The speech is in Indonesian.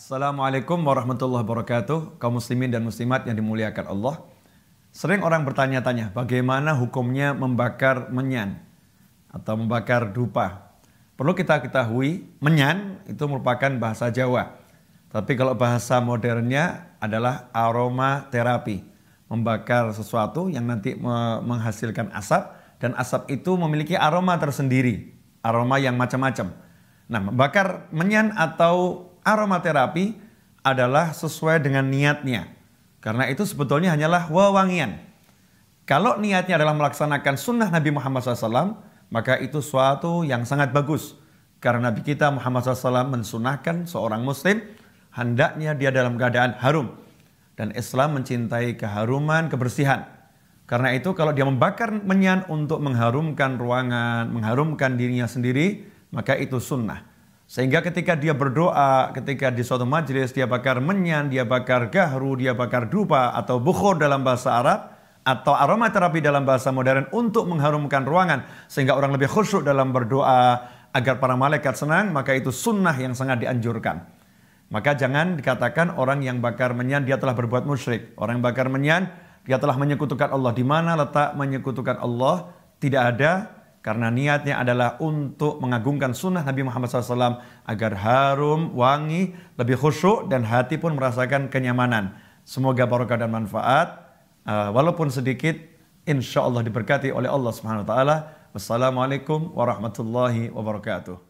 Assalamualaikum warahmatullahi wabarakatuh, kaum muslimin dan muslimat yang dimuliakan Allah. Sering orang bertanya-tanya, bagaimana hukumnya membakar menyan atau membakar dupa? Perlu kita ketahui, menyan itu merupakan bahasa Jawa. Tapi kalau bahasa modernnya adalah aroma terapi, membakar sesuatu yang nanti menghasilkan asap dan asap itu memiliki aroma tersendiri, aroma yang macam-macam. Nah, membakar menyan atau aromaterapi adalah sesuai dengan niatnya. Karena itu sebetulnya hanyalah wewangian. Kalau niatnya adalah melaksanakan sunnah Nabi Muhammad SAW, maka itu suatu yang sangat bagus. Karena Nabi kita Muhammad SAW mensunahkan seorang muslim, hendaknya dia dalam keadaan harum. Dan Islam mencintai keharuman, kebersihan. Karena itu kalau dia membakar menyan untuk mengharumkan ruangan, mengharumkan dirinya sendiri, maka itu sunnah. Sehingga ketika dia berdoa, ketika di suatu majelis dia bakar menyan, dia bakar gahru, dia bakar dupa atau bukhur dalam bahasa Arab atau aromaterapi dalam bahasa modern untuk mengharumkan ruangan sehingga orang lebih khusyuk dalam berdoa agar para malaikat senang, maka itu sunnah yang sangat dianjurkan. Maka jangan dikatakan orang yang bakar menyan dia telah berbuat musyrik. Orang yang bakar menyan dia telah menyekutukan Allah. Di mana letak menyekutukan Allah? Tidak ada karena niatnya adalah untuk mengagungkan sunnah Nabi Muhammad SAW agar harum, wangi, lebih khusyuk dan hati pun merasakan kenyamanan. Semoga barokah dan manfaat, eh, walaupun sedikit, insya Allah diberkati oleh Allah Subhanahu Wa Taala. Wassalamualaikum warahmatullahi wabarakatuh.